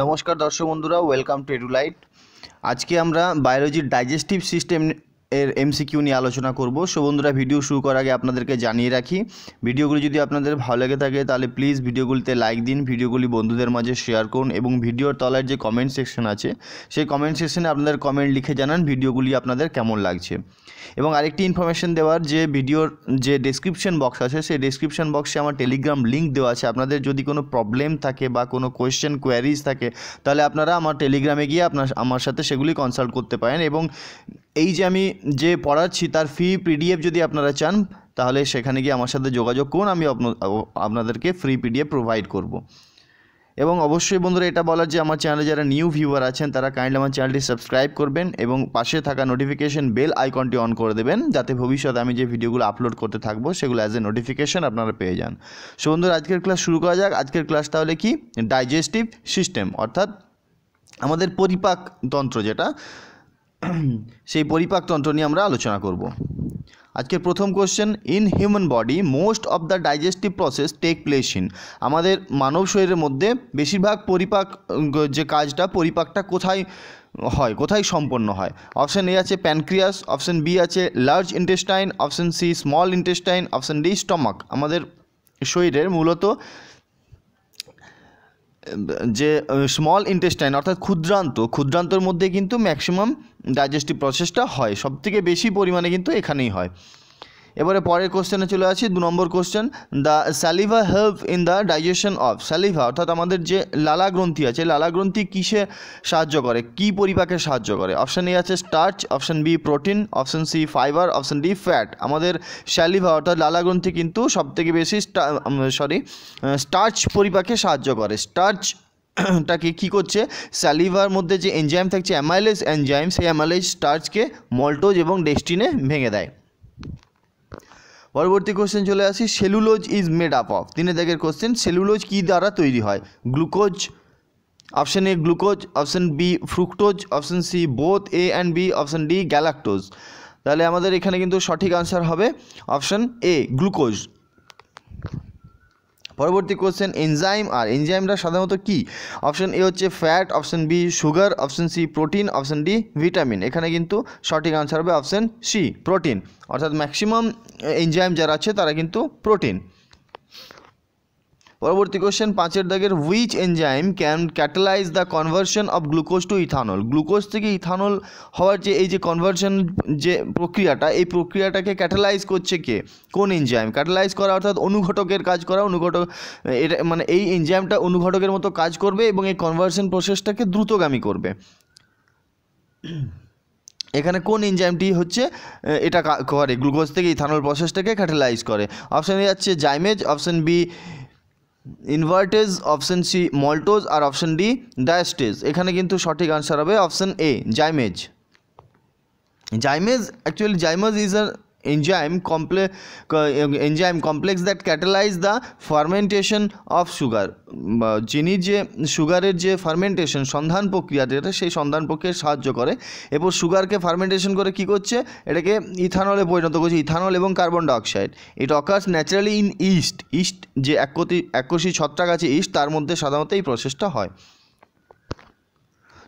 নমস্কার দর্শক বন্ধুরা ওয়েলকাম টু এডু লাইট আজকে আমরা বায়োলজির ডাইজেস্টিভ সিস্টেম এর এমসিকিউ নিয়ে আলোচনা করব সো বন্ধুরা ভিডিও শুরু করার আগে আপনাদেরকে জানিয়ে রাখি ভিডিওগুলি যদি আপনাদের ভালো লেগে থাকে তাহলে প্লিজ ভিডিওগুলিতে লাইক দিন ভিডিওগুলি বন্ধুদের মাঝে শেয়ার করুন এবং ভিডিওর তলার যে কমেন্ট সেকশন আছে সেই কমেন্ট সেকশনে আপনাদের কমেন্ট লিখে জানান ভিডিওগুলি আপনাদের কেমন লাগছে এবং আরেকটি ইনফরমেশন দেওয়ার যে ভিডিওর যে ডেসক্রিপশন বক্স আছে সেই ডেসক্রিপশন বক্সে আমার টেলিগ্রাম লিঙ্ক দেওয়া আছে আপনাদের যদি কোনো প্রবলেম থাকে বা কোনো কোয়েশ্চেন কোয়ারিজ থাকে তাহলে আপনারা আমার টেলিগ্রামে গিয়ে আপনার আমার সাথে সেগুলি কনসাল্ট করতে পারেন এবং এই যে আমি যে পড়াচ্ছি তার ফি পিডিএফ যদি আপনারা চান তাহলে সেখানে গিয়ে আমার সাথে যোগাযোগ করুন আমি আপনাদেরকে ফ্রি পিডিএফ প্রোভাইড করব। এবং অবশ্যই বন্ধুরা এটা বলার যে আমার চ্যানেলে যারা নিউ ভিউয়ার আছেন তারা কাইন্ডলি আমার চ্যানেলটি সাবস্ক্রাইব করবেন এবং পাশে থাকা নোটিফিকেশন বেল আইকনটি অন করে দেবেন যাতে ভবিষ্যতে আমি যে ভিডিওগুলো আপলোড করতে থাকবো সেগুলো অ্যাজ এ নোটিফিকেশন আপনারা পেয়ে যান সো বন্ধুরা আজকের ক্লাস শুরু করা যাক আজকের ক্লাস তাহলে কি ডাইজেস্টিভ সিস্টেম অর্থাৎ আমাদের পরিপাকতন্ত্র যেটা সেই পরিপাকতন্ত্র নিয়ে আমরা আলোচনা করব আজকের প্রথম question in human body most of the digestive process take place in আমাদের মানব শরীরের মধ্যে বেশিরভাগ পরিপাক যে কাজটা পরিপাকটা কোথায় হয় কোথায় সম্পন্ন হয় অপশান এ আছে প্যানক্রিয়াস অপশান বি আছে large intestine option C small intestine option D stomach আমাদের শরীরের মূলত যে স্মল ইন্টেস্টাইন অর্থাৎ ক্ষুদ্রান্ত ক্ষুদ্রান্তর মধ্যে কিন্তু ম্যাক্সিমাম ডাইজেস্টিভ প্রসেসটা হয় সবথেকে বেশি পরিমাণে কিন্তু এখানেই হয় এবারে পরের কোশ্চেনে চলে আসি দু নম্বর question the saliva help in the digestion of saliva অর্থাৎ আমাদের যে লালা গ্রন্থি আছে লালা গ্রন্থি কিসে সাহায্য করে কি পরিপাকে সাহায্য করে অপশান এ আছে starch option B protein option C fibre option D fat আমাদের স্যালিভা অর্থাৎ লালা গ্রন্থি কিন্তু সবথেকে বেশি সরি স্টার্চ পরিপাকে সাহায্য করে স্টার্চ টাকে কি করছে স্যালিভার মধ্যে যে এনজাইম থাকছে অ্যামাইলেজ এনজাইম সেই অ্যামাইলেজ স্টার্চকে মল্টোজ এবং ডেস্টিনে ভেঙে দেয় পরবর্তী কোশ্চেন চলে আসি cellulose is made up of তিনে দাগের কোশ্চেন সেলুলোজ কী দ্বারা তৈরি হয় glucose option A glucose option B fructose option C both A and B option D galactose তাহলে আমাদের এখানে কিন্তু সঠিক আনসার হবে অপশান এ গ্লুকোজ পরবর্তী কোশ্চেন এনজাইম আর এনজাইমরা সাধারণত কি অপশন এ হচ্ছে fat option B sugar option C protein option D vitamin এখানে কিন্তু সঠিক আনসার হবে অপশন সি প্রোটিন অর্থাৎ ম্যাক্সিমাম এনজাইম যারা আছে তারা কিন্তু প্রোটিন পরবর্তী কোশ্চেন পাঁচের দাগের which enzyme can catalyse the conversion of glucose to ethanol glucose থেকে ইথানল হওয়ার যে এই যে কনভার্সন যে প্রক্রিয়াটা এই প্রক্রিয়াটাকে ক্যাটালাইজ করছে কে কোন এনজাইম ক্যাটালাইজ করা অর্থাৎ অনুঘটকের কাজ করা অনুঘটক এটা মানে এই এনজাইমটা অনুঘটকের মতো কাজ করবে এবং এই কনভার্সন প্রসেসটাকে দ্রুতগামী করবে এখানে কোন এনজাইমটি হচ্ছে এটা করে গ্লুকোজ থেকে ইথানল প্রসেসটাকে ক্যাটালাইজ করে অপশান এ যাচ্ছে zymase option B invertase option C maltose আর অপশন ডি ডায়াস্টেজ এখানে কিন্তু সঠিক আনসার হবে option A zymase zymase actually zymase is a enzyme comple enzyme complex that catalyze the fermentation of sugar যিনি যে সুগারের যে ফার্মেন্টেশন সন্ধান প্রক্রিয়া যেটা সেই সন্ধান প্রক্রিয়ায় সাহায্য করে এবং সুগারকে ফার্মেন্টেশন করে কি করছে এটাকে ইথানলে পরিণত করছে ইথানল এবং carbon dioxide it occurs naturally in yeast yeast যে একতি একশি ছত্রাক আছে ইস্ট তার মধ্যে সাধারণত এই প্রসেসটা হয়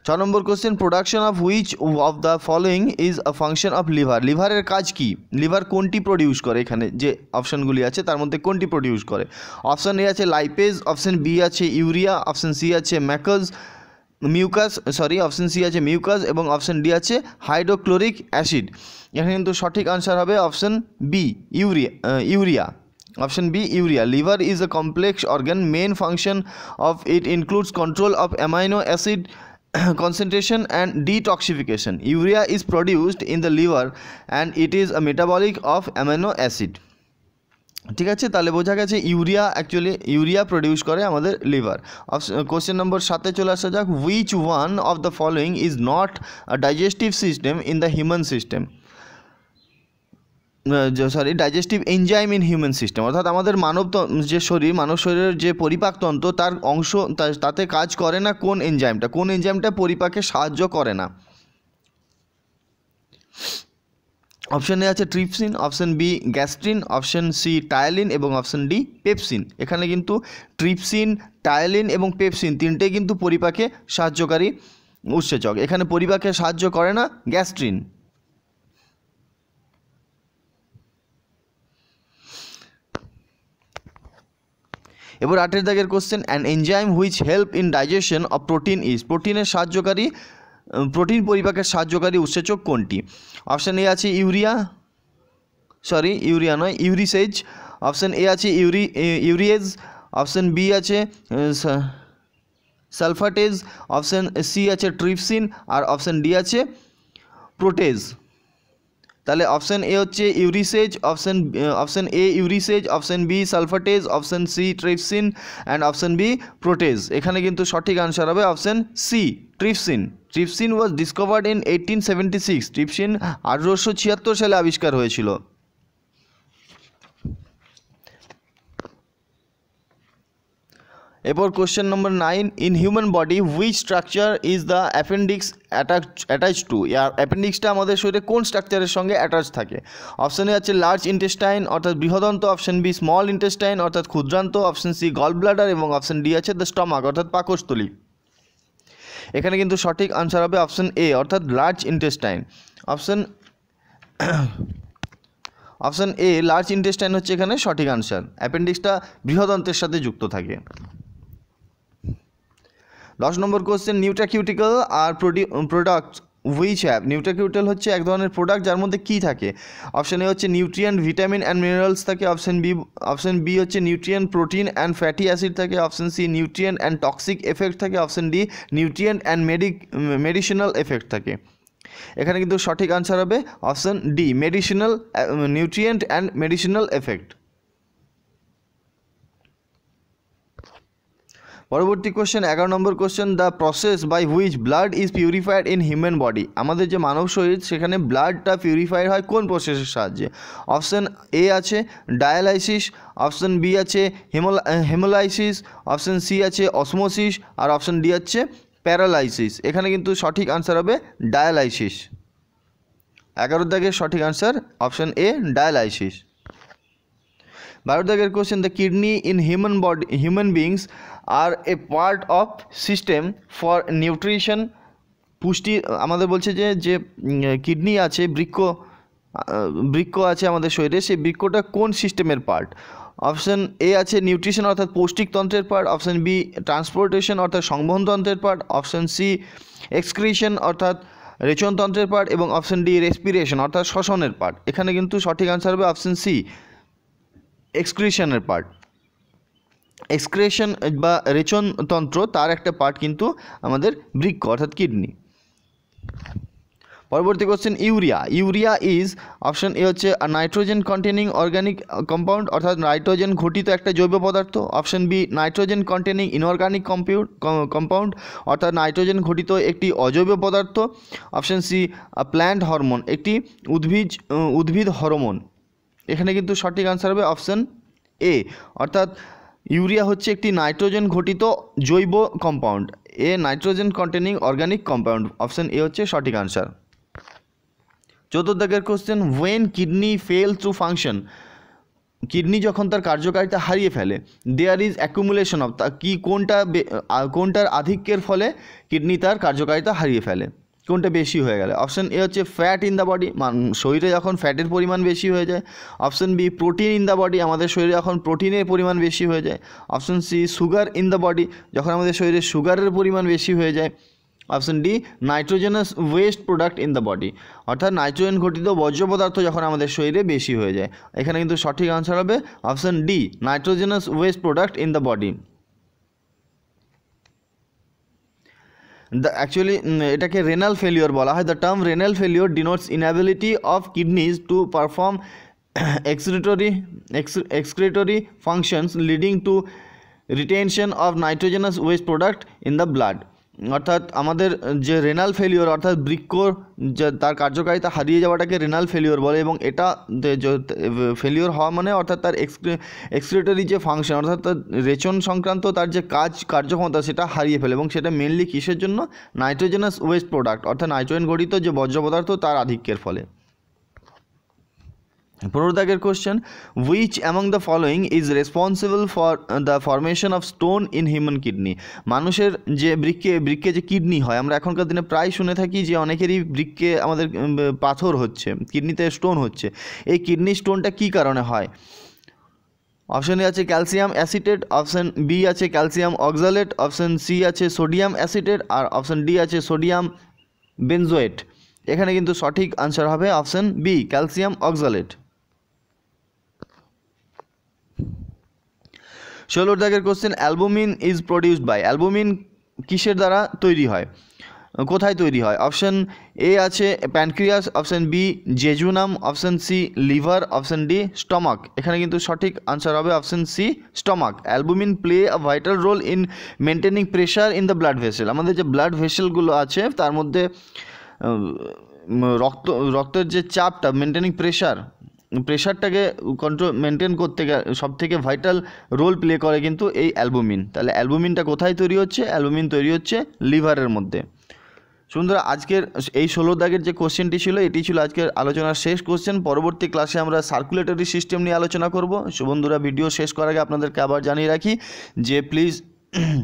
ছ নম্বর question production of which of the following is a function of liver লিভারের কাজ কি লিভার কোনটি প্রডিউস করে এখানে যে অপশানগুলি আছে তার মধ্যে কোনটি প্রডিউস করে অপশান এ আছে লাইপেজ অপশান বি আছে ইউরিয়া অপশান সি আছে ম্যাকজ মিউকাস সরি অপশান সি আছে মিউকাস এবং অপশান ডি আছে হাইড্রোক্লোরিক অ্যাসিড এখানে কিন্তু সঠিক আনসার হবে option B urea urea option B urea liver is a complex organ main function of it includes control of amino acid concentration and detoxification urea is produced in the liver and it is a metabolic of amino acid ঠিক আছে তাহলে বোঝা গেছে urea actually urea produce করে আমাদের liver question number সাথে চলে আসা যাক which one of the following is not a digestive system in the human system sorry digestive enzyme in human system অর্থাৎ আমাদের মানব যে শরীর মানব শরীরের যে পরিপাকতন্ত্র তার অংশ তাতে কাজ করে না কোন এনজাইমটা কোন এনজাইমটা পরিপাকে সাহায্য করে না অপশন এ আছে trypsin option B gastrin option C ptyalin এবং অপশন ডি পেপসিন এখানে কিন্তু ট্রিপসিন টায়ালিন এবং পেপসিন তিনটে কিন্তু পরিপাকে সাহায্যকারী উৎসেচক এখানে পরিপাকে সাহায্য করে না গ্যাস্ট্রিন এবার আটের দাগের question and enzyme which help in digestion of protein is প্রোটিনের সাহায্যকারী প্রোটিন পরিপাকের সাহায্যকারী উৎসেচক কোনটি অপশান এ আছে ইউরিয়া সরি ইউরিয়া নয় ইউরিসেজ অপশান এ আছে ইউরি ইউরিয়েজ অপশান বি আছে সালফাটেজ অপশান সি আছে ট্রিপসিন আর অপশান ডি আছে প্রোটেজ তাহলে অপশান এ হচ্ছে uricase option option A uricase option B sulphatase option C trypsin and option B protease এখানে কিন্তু সঠিক আনসার হবে option C trypsin trypsin was discovered in eighteen seventy six trypsin আঠেরোশো ছিয়াত্তর সালে আবিষ্কার হয়েছিল এরপর question number nine in human body which structure is the appendix attach attach to আর অ্যাপেন্ডিক্সটা আমাদের শরীরে কোন স্ট্রাকচারের সঙ্গে অ্যাটাচ থাকে অপশানে আছে লার্জ ইন্টেস্টাইন অর্থাৎ বৃহদন্ত অপশান বি স্মল ইন্টেস্টাইন অর্থাৎ ক্ষুদ্রান্ত অপশান সি গল ব্লাডার এবং অপশান ডি আছে দ্য স্টমাক অর্থাৎ পাকস্থলী এখানে কিন্তু সঠিক আনসার হবে অপশান এ অর্থাৎ large intestine option option A large intestine হচ্ছে এখানে সঠিক আনসার অ্যাপেন্ডিক্সটা বৃহদন্তের সাথে যুক্ত থাকে দশ নম্বর question nutraceutical are products which have nutraceutical হচ্ছে এক ধরনের প্রোডাক্ট যার মধ্যে কী থাকে অপশান এ হচ্ছে নিউট্রিয়েন্ট ভিটামিন অ্যান্ড মিনারেলস থাকে অপশান বি অপশান বি হচ্ছে nutrient protein and fatty acid থাকে option C nutrient and toxic effect থাকে অপশান ডি নিউট্রিয়েন্ট অ্যান্ড মেডি মেডিসিনাল এফেক্ট থাকে এখানে কিন্তু সঠিক আনসার হবে option D medicinal nutrient and medicinal effect পরবর্তী কোশ্চেন এগারো নম্বর question the process by which blood is purified in human body আমাদের যে মানব শরীর সেখানে ব্লাডটা পিউরিফাইড হয় কোন প্রসেসের সাহায্যে অপশান এ আছে ডায়ালাইসিস অপশান বি আছে হেমোলা হেমোলাইসিস অপশান সি আছে অসমোসিস আর অপশান ডি আছে প্যারালাইসিস এখানে কিন্তু সঠিক আনসার হবে ডায়ালাইসিস এগারো দাগের সঠিক answer option A dialysis Biodagar question the kidney in human body human beings are a part of system for nutrition পুষ্টি আমাদের বলছে যে যে কিডনি আছে বৃক্ষ বৃক্ষ আছে আমাদের শরীরে সেই বৃক্ষটা কোন সিস্টেমের পার্ট অপশান এ আছে নিউট্রিশন অর্থাৎ পৌষ্টিকতন্ত্রের পার্ট অপশান বি ট্রান্সপোর্টেশন অর্থাৎ সংবহনতন্ত্রের পার্ট অপশান সি এক্সক্রিশন অর্থাৎ রেচনতন্ত্রের পার্ট এবং অপশান ডি রেসপিরেশন অর্থাৎ শ্বসনের পার্ট এখানে কিন্তু সঠিক অ্যান্সার হবে অপশান সি এক্সক্রিশনের পার্ট এক্সক্রেশন বা রেচন তন্ত্র তার একটা পার্ট কিন্তু আমাদের বৃক্ষ অর্থাৎ কিডনি পরবর্তী question urea urea is option A হচ্ছে নাইট্রোজেন কন্টেনিং অর্গানিক কম্পাউন্ড অর্থাৎ নাইট্রোজেন ঘটিত একটা জৈব পদার্থ option B nitrogen containing inorganic কম্পিউট কম্পাউন্ড অর্থাৎ নাইট্রোজেন ঘটিত একটি অজৈব পদার্থ অপশন সি প্ল্যান্ট হরমোন একটি উদ্ভিদ উদ্ভিদ হরমোন এখানে কিন্তু সঠিক আনসার হবে অপশান এ অর্থাৎ ইউরিয়া হচ্ছে একটি নাইট্রোজেন ঘটিত জৈব compound A nitrogen containing organic compound option A হচ্ছে সঠিক আনসার চতুর্থ question when kidney fail through function kidney যখন তার কার্যকারিতা হারিয়ে ফেলে দেয়ার ইজ অ্যাকুমুলেশন অফ তা কি কোনটা কোনটার আধিক্যের ফলে কিডনি তার কার্যকারিতা হারিয়ে ফেলে কোনটা বেশি হয়ে গেলে অপশান এ হচ্ছে ফ্যাট ইন দ্য বডি মান শরীরে যখন ফ্যাটের পরিমাণ বেশি হয়ে যায় option B protein in the body আমাদের শরীরে যখন প্রোটিনের পরিমাণ বেশি হয়ে যায় option C sugar in the body যখন আমাদের শরীরে সুগারের পরিমাণ বেশি হয়ে যায় option D nitrogenous waste product in the body অর্থাৎ নাইট্রোজেন ঘটিত বর্জ্য পদার্থ যখন আমাদের শরীরে বেশি হয়ে যায় এখানে কিন্তু সঠিক আনসার হবে option D nitrogenous waste product in the body the actually এটাকে রেনাল ফেলিওর বলা হয় the term renal failure denotes inability of kidneys to perform excretory excretory functions leading to retention of nitrogenous waste product in the blood অর্থাৎ আমাদের যে renal failure অর্থাৎ যে তার কার্যকারিতা হারিয়ে যাওয়াটাকে রেনাল ফেলিওর বলে এবং এটা ফেলিওর হওয়া মানে অর্থাৎ তার এক্সক্রিটরি যে ফাংশন অর্থাৎ তার রেচন সংক্রান্ত তার যে কাজ কার্যক্ষমতা সেটা হারিয়ে ফেলে এবং সেটা মেনলি কিসের জন্য নাইট্রোজেনাস ওয়েস্ট প্রোডাক্ট অর্থাৎ নাইট্রোজেন গঠিত যে বর্জ্য পদার্থ তার আধিক্যের ফলে পনেরো দাগের question which among the following is responsible for the formation of stone in human kidney মানুষের যে বৃক্ষে বৃক্ষে যে কিডনি হয় আমরা এখনকার দিনে প্রায় শুনে থাকি যে অনেকেরই বৃক্ষে আমাদের পাথর হচ্ছে কিডনিতে স্টোন হচ্ছে এই কিডনি স্টোনটা কি কারণে হয় অপশন এ আছে ক্যালসিয়াম অ্যাসিটেড অপশন বি আছে ক্যালসিয়াম অক্সালেট অপশন সি আছে সোডিয়াম অ্যাসিটেড আর অপশন ডি আছে সোডিয়াম বেনজোয়েট এখানে কিন্তু সঠিক আনসার হবে অপশন বি ক্যালসিয়াম অক্সালেট ষোলো দাগের question albumin is produced by albumin কিসের দ্বারা তৈরি হয় কোথায় তৈরি হয় অপশান এ আছে pancreas option B jejunum option C liver option D stomach এখানে কিন্তু সঠিক আনসার হবে option C stomach albumin play a vital role in maintaining pressure in the blood vessel আমাদের যে ব্লাড ভেসেলগুলো আছে তার মধ্যে রক্ত রক্তের যে চাপটা মেনটেনিং প্রেশার প্রেশারটাকে কন্ট্রোল মেনটেন করতে সব থেকে ভাইটাল রোল প্লে করে কিন্তু এই অ্যালবুমিন তাহলে অ্যালবুমিনটা কোথায় তৈরি হচ্ছে অ্যালবুমিন তৈরি হচ্ছে লিভারের মধ্যে সুন্দর আজকের এই ষোলো দাগের যে কোশ্চেনটি ছিল এটি ছিল আজকের আলোচনার শেষ কোশ্চেন পরবর্তী ক্লাসে আমরা সার্কুলেটরি সিস্টেম নিয়ে আলোচনা করব সুবন্ধুরা ভিডিও শেষ করার আগে আপনাদেরকে আবার জানিয়ে রাখি যে প্লিজ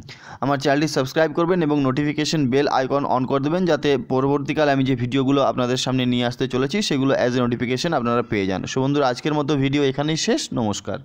আমার চ্যানেলটি সাবস্ক্রাইব করবেন এবং নোটিফিকেশন বেল আইকন অন করে দেবেন যাতে পরবর্তীকালে আমি যে ভিডিওগুলো আপনাদের সামনে নিয়ে আসতে চলেছি সেগুলো অ্যাজ এ নোটিফিকেশন আপনারা পেয়ে যান সো বন্ধুরা আজকের মতো ভিডিও এখানেই শেষ নমস্কার